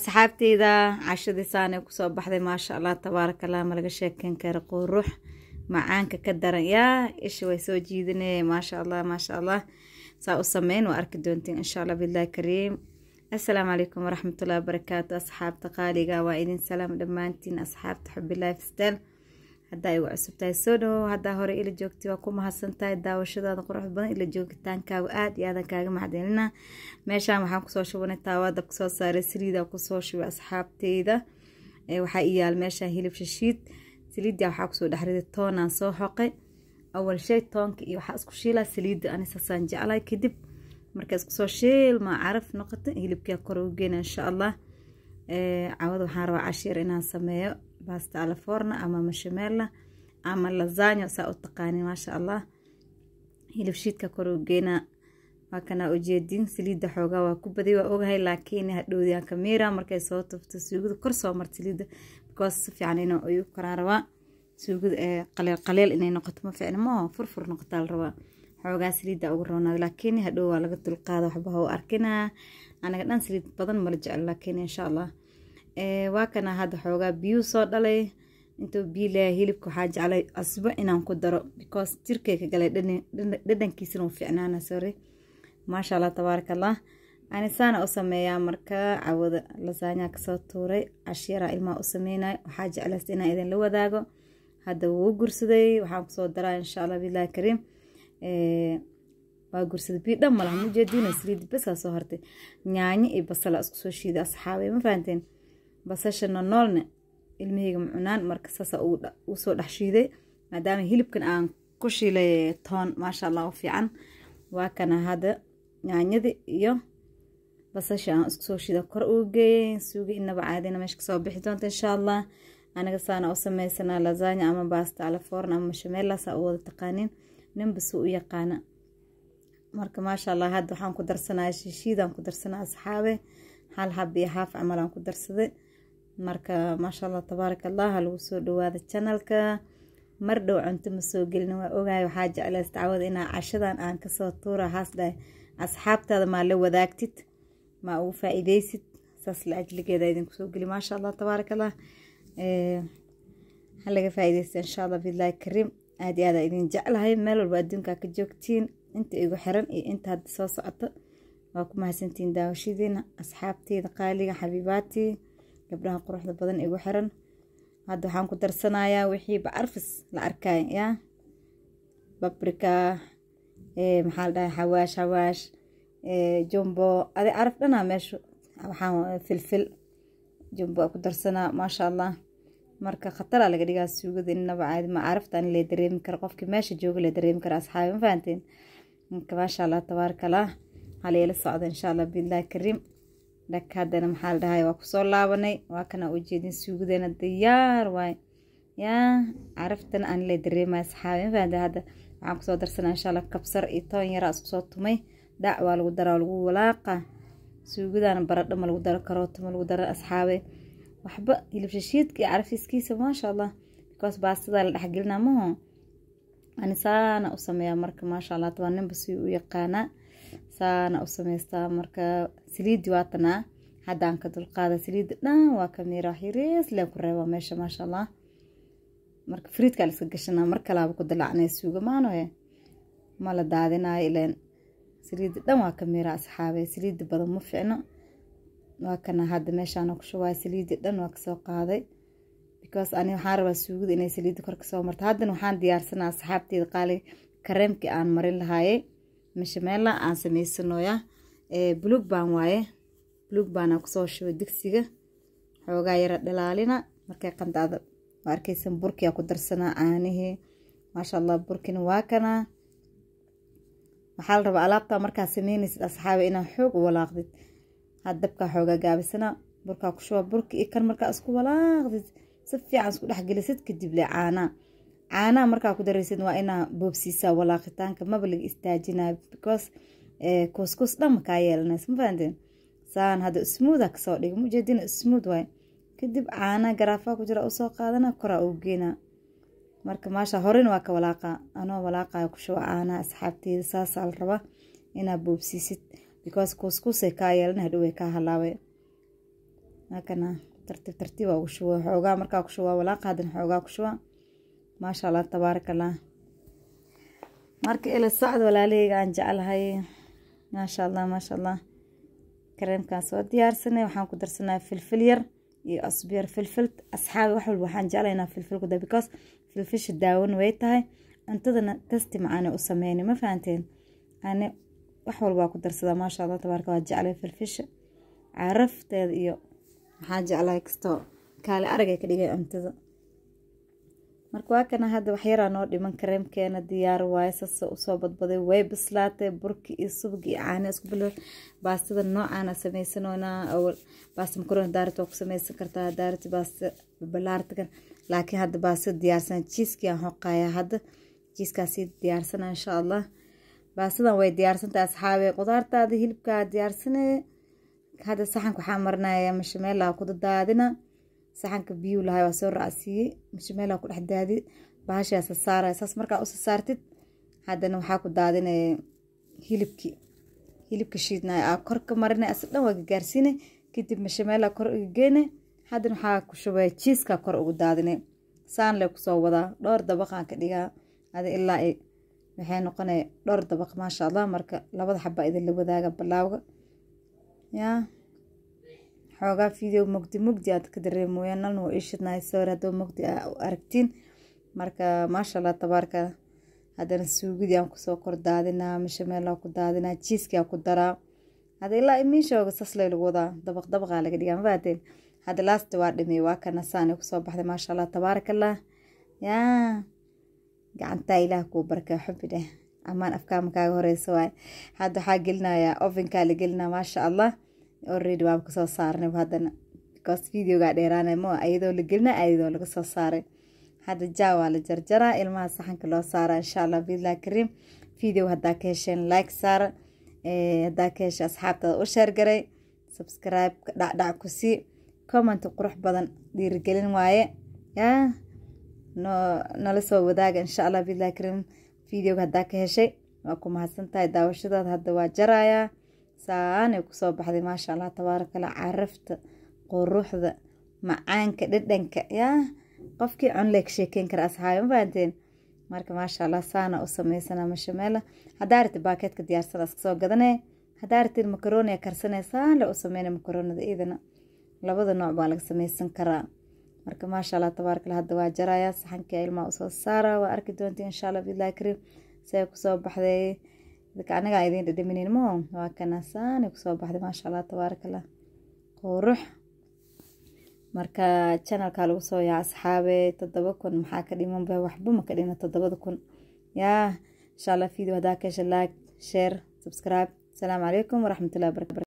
asxaabteyda cashadii saanay kusoo baxday maasha allah tabaaraka allah malaga sheekeyn kara quurux macaanka ka daran yaa isha way soo jiidinee maasha allah maasha allah saa u sameyn waa arki doontiin insha allah billahi kariim assalaamu calaykum waraxmatullahi wabarakaatu asxaabta qaaliga waa idin salaam dhammaantiin asxaabta xubilaahi fistel haddaa igu cusubtahay soo dhawow haddaa hore ila joogtay waa ku mahadsantahay daawashadaada qurux badan ila joogitaankaagu aad iyo aadan kaaga macdinina meeshaan waxaan kusoo shubanay taawaa dabka soo saaray saliida kusoo shubay asxaabteyda waxaa i yaal meeshaa hilib shashiid saliidda waxaa kusoo dhexriday toonaan soo xoqay awal shay toonka iyo waxaa isku shiilaa saliidda anisaasaan jeclay kadib marka isku shiilmaa caraf noqota hilibkaa kor ugeena insha allah cawada waxaan rabaa cashiir inaan sameeyo basta alla forna ama mashamela ama lasanyo saa u taqaanin maasha allah hilib shiidka korogeyna waa kanaa ujeedin saliidda xoogaa waa ku baday waa ogahay laakiin hadhowdiyaan kamira markay soo tufto suugada kor soo mar saliidda because si fiican inuu ayu karaa rabaa suugada ee qaleel qaleel inay noqoto ma fiicna maaho furfur noqotaa rabaa xoogaa saliidda ugu roonaayo laakiin hadhow waa laga dulqaada waxba ha u arkinaa anaga dhan saliid badan mala jecel laakiin insha allah Eh, waa kana hadda xoogaa biyuu soo dhalay intuu biyo laha hilibka waxaa jeclay asbo inaan ku daro because jirkay galay dhadhankiisana uu ficnaana sorry maasha allah tabaaraka allah anisaana u sameeyaa marka cawada lasaanyaa kasoo tuuray cashyaraa ilmaa u sameynay waxaa jeclays inaan idinla wadaago hadda wuu gursaday waxaan kusoo daraa insha allah bilahi kariim eh, waa gursaday biyo dhan malaha mujeediina saliid basaa soo hartay nyaanyo iyo basala isku soo shiiday asxaabay ma fahanteen basasha nonoolne ilmaheyga mucunaan marka saasa usoo dhex shiiday maadaama hilibkan aan ku shiilay toon maasha allah u fiican waa kana hadda yaanyadii iyo basasha aan isku soo shiida kor ugu geeyey suuga inaba caadina meesha kasoo bixi doonta insha allah anaga saana u samaysanaa lazanya ama baasta alaforn ama shameelaasaa u wada taqaaniin ninba suu u yaqaana marka maasha allah hadda waxaan ku darsanaa shiishiidaan ku darsanaa asxaabe hal hab iyo haaf camal aan ku darsaday marka maasha allah tabaarak allah halagu soo dhawaada janalka mar dhow cunto ma soo gelina waa ogahay waxaa jeclaa istacwad inaa cashadan aan kasoo tuura haasdhahay asxaabtaada maa la wadaagtid maa ugu faa-iideysid saas la ajligeeda idinku soo geli maasha allah tabaarak allah eh, ha laga faa insha allah bidlaahi kariim aad iyo aadaa idin jeclahay meel walba adduunkaa ka joogtiin inta igu xiran iyo inta hadda soo socota waa ku mahadsantiin daawashadeena asxaabteeda qaaliga xabiibaatii gabdhaha quruxda badan igu xiran hadda waxaan ku darsanayaa wixii bacarfis la arkay ya babrika eh, maxaa la dhahay xawaash xawaash eh, jumbo adi caraf dhanaa meesha waxaan filfil jumbo ku darsanaa maasha allah marka khataraa laga dhigaa suugada innaba caadi ma caraftaan lee dareemi kara qofkii meesha jooga lee dareemi kara asxaabi ma fahanteen marka maasha allah tabaarkallah hala socda insha allah biillahi kariim dhanka haddana maxaa la dhahay waa kusoo laabanay waa kanaa u jeedin suugadeena diyaar waay yaa caraftan aan le dareemaya saxaabi ma hadda waxaan kusoo darsanaa insha allah kabsar iyo toon yaraa isku tumay dhac waa lagu daraa lagu walaaqa suugadaana baradho ma lagu daro karooto lagu daro asxaabe waxba hilibshashiidka iyo caraftiiskiisa maasha allah because baastadaa la dhexgelinaa maho anisaana u sameeyaa marka maasha allah tabaa ninba si u yaqaanaa saana u samaystaa marka saliidi waatanaa haddaan ka dulqaada saliidi dhan waa ka miira waxyariis leen ku reebaa meesha maasha allah marka friidkaa la iska gashanaa mar kalaaba ku dalaacnay suuga maanoe ma la daadinayo ileen saliida dhan waa ka miira asxaabay saliida badan ma ficno waa kana hadda meeshaana ku shubaa saliidi dhan waa kasoo qaaday because ani waxaan rabaa suugada inay saliida kor kasoo marto haddana waxaan diyaarsanaa asxaabteeda qaali kareemkii aan marin lahaayey mashameela aan samaysanoya bulug baan waaye bulug baana kusoo shubay digsiga xoogaa yara dhalaalina markay qandaada waa arkaysan burkia ku darsanaa caanihii maasha allah burkina waa kanaa waxaa la rabaa markaa sameynaysid asxaabi inaa xoog u walaaqdid had dabkaa xoogaa gaabisana burkaa ku shuba burki kan markaa isku walaaqdid si fiican isku dhex dhexgelisid kadib le caanaa caanaha markaa ku daraysid waa inaa boobsiisaa walaaqitaanka maba laga istaajinaa because eh, kuskus dhan makaa yeelanays ma fahanteen saan hadda smootha kasoo dhiga mujeedina smooth waay kadib caanaha garaafaa ku jira usoo qaadana koraa uu geenaa marka maasha horena waa ka walaaqaa anoo walaaqaya ku shuba caanaha asxaabteeda saasaa la rabaa inaa boobsiisid because kuskusay kaa yeelana hadhow way kaa halaabay hakana tartiib tartiib aa ugu shuba xoogaa markaa ku shubaa walaaqa haddana xoogaa ku shubaa maasha allah tabaarakallah marka ila socod walaaleyga aan jeclahay maasha allah maasha allah kareemkaas waa diyaarsanay waxaan ku darsanaa filfil yar iyo asbiyar filfil asxaabi wax walba waxaan jeclay inaa filfil ku daa because daawan way tahay cuntadana tasti macaana u sameynay ma fahanteen ani wax walbaa ku darsadaa maasha allah tabaaraka waa jeclay filfilsha carafteeda iyo maxaan jeclahay kastoo kaale aragay ka dhigay cuntada marka waa kana hadda waxyaraa noo dhiman kareemkeena diyaar waaye sase usoo badbaday way bislaatay burki iyo subag iyo caana isku bil baastada noocaana samaysanona baasta makarooni daarit waa ku samaysan kartaa daarit baasta balaartigan laakiin hadda baastada diyaarsan jiiskiaan hoqaaya hadda jiiskaasi diyaarsana insha allah baastadan way diyaarsantaha asxaabe qudaartaada hilibkaa diyaarsanaya hadda saxanka waxaa marinaya mashameelaa ku dadaadina saxanka biyuu lahay waa soo ra-siiyey mashmeelaa ku dhex daadi bahashaa sasaaraya saas markaa u sasaartid haddana waxaa ku daadinaya hilibkii hilibka shiidnaya aa korka marinay asl dhan waa gagaarsiinay kadib mashameelaa kor uga geynay haddana waxaa ku shubaya jiiskaa kor ugu daadinay saan lee kusoo wadaa dhowr dabaqaan ka dhigaa ada ilaa ay waxay noqonaya dhowr dabaq maasha allah marka labada xabaa idin la wadaaga balaawga yaa xoogaa video mugdi mugdi aad ka dareemoyaan nalna waa ishidnahay sawir haddoo mugdi u aragtiin marka maashaalla tabaarka haddana suugidii aan kusoo kordaadinaa misha meelaa ku daadinaa jiiskii aan ku daraa hada ilaa imiishooga saslay lagu wadaa dabaq dabaqaa laga dhigaa mafahateen hada laasta waa dhimay waa kana saanay kusoo baxday maasha allah tabaarakallah yaa gacantaa ilaah kuu barkaa xubbi dheh ammaan afkaama horeysa waay hadda waxaa gelinayaa ovenkaa la gelinaa maasha allah already waaba kasoo saarnay haddana bcause videogaa dheeraanay mo ayadoo la gelina ayadoo laga soo saaray hadda jaa waa la jarjaraa ilmaha saxanka loo saaraa insha allah biidlah kariim video haddaa ka hesheen like saara eh, haddaa ka heshay asxaabtaada u sheergaray subscribe dhacdhac kusii sii comment qurux badan dhiirigelin waaye yaa nala soo wadaaga insha allah biidlah kariim videoga haddaa ka heshay waa ku mahadsantahay daawashadaada hadda waa jaraayaa saanay kusoo baxday maasha allah tabaarakala carafta quruxda macaanka dhadhanka yaa qofkii cun leeg sheekeyn kara asxaabi ma fahanteen marka maasha allah saana u samaysana mashameela haddaa ratid baakeedka diyaarsana iska soo haddaa ratid makarooniya karsanee saan u sameynay makaroonida iidana labada nooc baa laga samaysan karaa marka maasha allah tabaarakala hadda waa jarayaa saxankii ilmaa usoo saaraa waa arki doonta insha allah biillahi kariim see kusoo baxday dadka anagaa ah idiin dhadhaminimo waa kanasaani kusoo baxday maasha allah tabaarakallah quurux marka janalkaa lagu soo yaa asxaabe toddoba kun maxaa ka dhiman ba waxba ma ka dhina toddobada kun yaa insha allah video hadaa ka like share subscribe asalaamu calaykum waraxmatullahi barakatu